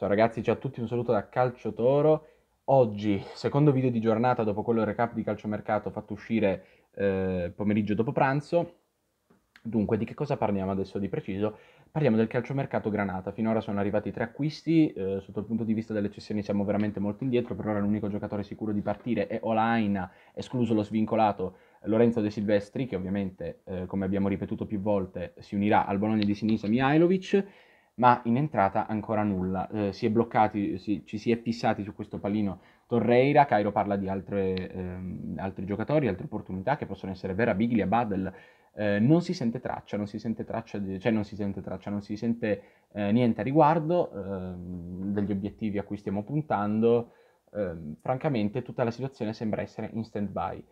Ciao ragazzi, ciao a tutti, un saluto da Calcio Toro. Oggi, secondo video di giornata dopo quello recap di calciomercato fatto uscire eh, pomeriggio dopo pranzo. Dunque, di che cosa parliamo adesso di preciso? Parliamo del calciomercato Granata. Finora sono arrivati tre acquisti, eh, sotto il punto di vista delle cessioni siamo veramente molto indietro, per ora l'unico giocatore sicuro di partire è Olaina, escluso lo svincolato Lorenzo De Silvestri, che ovviamente, eh, come abbiamo ripetuto più volte, si unirà al Bologna di Sinisa Mihailovic ma in entrata ancora nulla. Eh, si è bloccati, si, ci si è fissati su questo pallino Torreira, Cairo parla di altre, ehm, altri giocatori, altre opportunità che possono essere Vera, Biglia, Badel, eh, non si sente traccia, non si sente traccia, di, cioè non si sente traccia, non si sente eh, niente a riguardo ehm, degli obiettivi a cui stiamo puntando, ehm, francamente tutta la situazione sembra essere in stand by.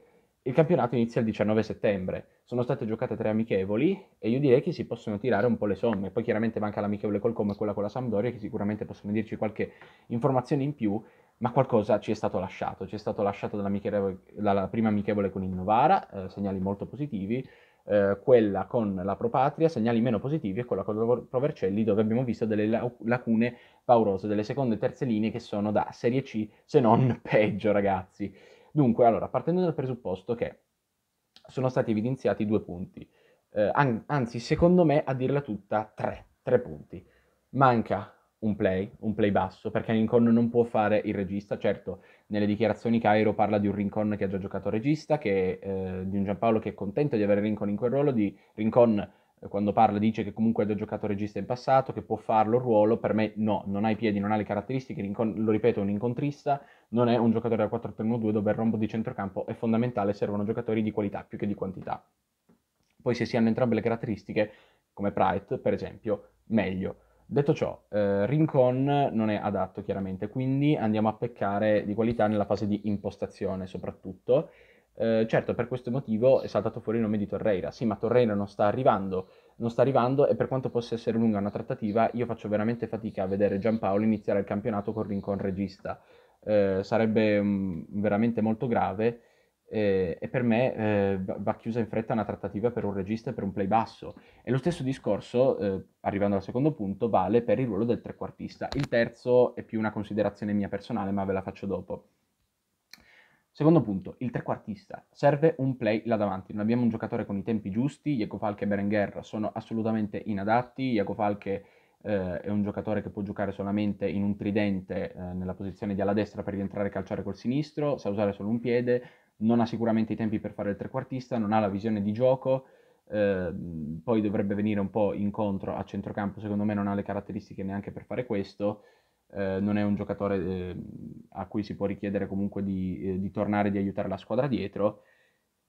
Il campionato inizia il 19 settembre, sono state giocate tre amichevoli e io direi che si possono tirare un po' le somme, poi chiaramente manca l'amichevole col Como e quella con la Sampdoria che sicuramente possono dirci qualche informazione in più, ma qualcosa ci è stato lasciato, ci è stato lasciato dalla prima amichevole con il Novara, eh, segnali molto positivi, eh, quella con la Propatria, segnali meno positivi, e quella con la Provercelli, dove abbiamo visto delle lacune paurose, delle seconde e terze linee che sono da Serie C, se non peggio, ragazzi. Dunque, allora, partendo dal presupposto che sono stati evidenziati due punti, eh, an- anzi, secondo me, a dirla tutta, tre, tre punti. Manca un play, un play basso, perché Rincon non può fare il regista. Certo, nelle dichiarazioni Cairo parla di un Rincon che ha già giocato regista, che, eh, di un Giampaolo che è contento di avere Rincon in quel ruolo, di Rincon quando parla dice che comunque ha giocato regista in passato, che può farlo il ruolo, per me no, non ha i piedi, non ha le caratteristiche, lo ripeto, è un incontrista, non è un giocatore da 4-3-1-2 dove il rombo di centrocampo è fondamentale, servono giocatori di qualità più che di quantità. Poi se si hanno entrambe le caratteristiche, come Pride per esempio, meglio. Detto ciò, eh, Rincon non è adatto chiaramente, quindi andiamo a peccare di qualità nella fase di impostazione soprattutto. Eh, certo, per questo motivo è saltato fuori il nome di Torreira. Sì, ma Torreira non sta arrivando, non sta arrivando e per quanto possa essere lunga una trattativa, io faccio veramente fatica a vedere Giampaolo iniziare il campionato con Rincon regista. Eh, sarebbe um, veramente molto grave eh, e per me eh, va chiusa in fretta una trattativa per un regista e per un play basso. E lo stesso discorso, eh, arrivando al secondo punto, vale per il ruolo del trequartista. Il terzo è più una considerazione mia personale, ma ve la faccio dopo. Secondo punto, il trequartista. Serve un play là davanti. Non abbiamo un giocatore con i tempi giusti. Iaco Falche e Berenguer sono assolutamente inadatti. Iaco Falche eh, è un giocatore che può giocare solamente in un tridente eh, nella posizione di ala destra per rientrare e calciare col sinistro. Sa usare solo un piede. Non ha sicuramente i tempi per fare il trequartista. Non ha la visione di gioco. Eh, poi dovrebbe venire un po' incontro a centrocampo. Secondo me non ha le caratteristiche neanche per fare questo. Eh, non è un giocatore eh, a cui si può richiedere comunque di, eh, di tornare di aiutare la squadra dietro.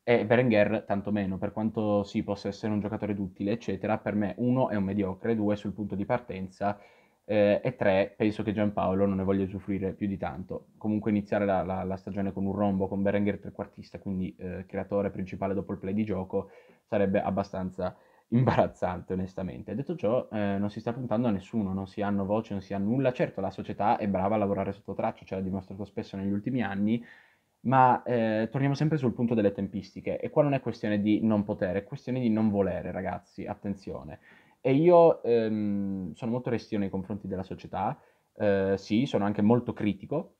E Berenguer tantomeno, per quanto sì possa essere un giocatore d'utile, eccetera, per me uno è un mediocre, due sul punto di partenza eh, e tre penso che Giampaolo non ne voglia usufruire più di tanto. Comunque iniziare la, la, la stagione con un rombo, con Berenguer trequartista, quindi eh, creatore principale dopo il play di gioco, sarebbe abbastanza imbarazzante onestamente. Detto ciò, eh, non si sta puntando a nessuno, non si hanno voce, non si ha nulla. Certo, la società è brava a lavorare sotto traccia, ce l'ha dimostrato spesso negli ultimi anni, ma eh, torniamo sempre sul punto delle tempistiche e qua non è questione di non potere, è questione di non volere, ragazzi, attenzione. E io ehm, sono molto restio nei confronti della società, eh, sì, sono anche molto critico,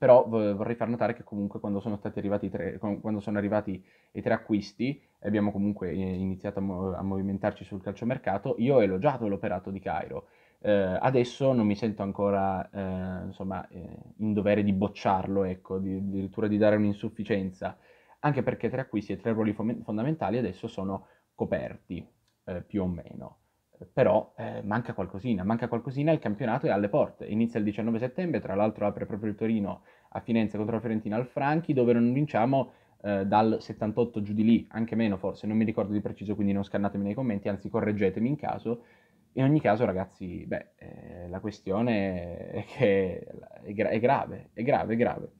però vorrei far notare che comunque quando sono, tre, quando sono arrivati i tre acquisti e abbiamo comunque eh, iniziato a, mo- a, movimentarci sul calciomercato, io ho elogiato l'operato di Cairo. Eh, adesso non mi sento ancora eh, insomma, eh, in dovere di bocciarlo, ecco, di, addirittura di dare un'insufficienza, anche perché tre acquisti e tre ruoli fom- fondamentali adesso sono coperti eh, più o meno però eh, manca qualcosina, manca qualcosina, il campionato è alle porte, inizia il 19 settembre, tra l'altro apre proprio il Torino a Firenze contro la Fiorentina al Franchi, dove non vinciamo eh, dal 78 giù di lì, anche meno forse, non mi ricordo di preciso, quindi non scannatemi nei commenti, anzi correggetemi in caso. In ogni caso ragazzi, beh, eh, la questione è che è, gra- è grave, è grave, è grave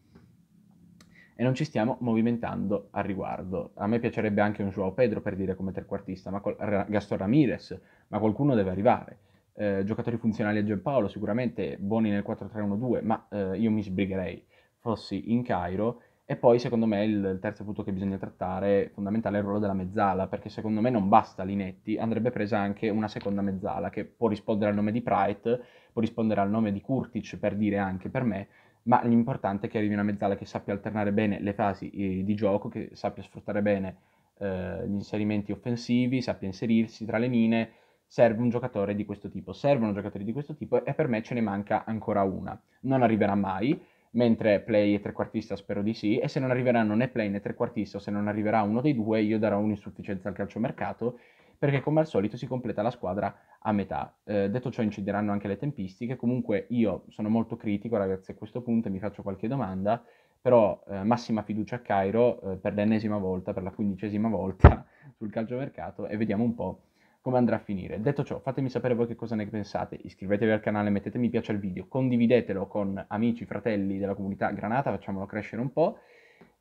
e non ci stiamo movimentando al riguardo. A me piacerebbe anche un João Pedro per dire come trequartista, ma col, Gaston Ramirez, ma qualcuno deve arrivare. Eh, giocatori funzionali a Paolo, sicuramente buoni nel 4-3-1-2, ma eh, io mi sbrigherei fossi in Cairo. E poi secondo me il, terzo punto che bisogna trattare è fondamentale il ruolo della mezzala, perché secondo me non basta Linetti, andrebbe presa anche una seconda mezzala che può rispondere al nome di Pride, può rispondere al nome di Kurtic per dire anche per me, ma l'importante è che arrivi una mezzala che sappia alternare bene le fasi eh, di gioco, che sappia sfruttare bene eh, gli inserimenti offensivi, sappia inserirsi tra le mine. Serve un giocatore di questo tipo, servono giocatori di questo tipo e per me ce ne manca ancora una. Non arriverà mai, mentre play e trequartista spero di sì, e se non arriveranno né play né trequartista, o se non arriverà uno dei due, io darò un'insufficienza al calciomercato perché come al solito si completa la squadra a metà. Eh, detto ciò incideranno anche le tempistiche, comunque io sono molto critico ragazzi a questo punto e mi faccio qualche domanda, però eh, massima fiducia a Cairo eh, per l'ennesima volta, per la quindicesima volta sul calciomercato e vediamo un po' come andrà a finire. Detto ciò, fatemi sapere voi che cosa ne pensate, iscrivetevi al canale, mettete mi piace al video, condividetelo con amici, fratelli della comunità Granata, facciamolo crescere un po',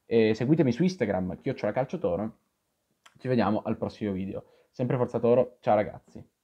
e seguitemi su Instagram, chiocciolacalciotoro, ci vediamo al prossimo video. Sempre Forza Toro, ciao ragazzi.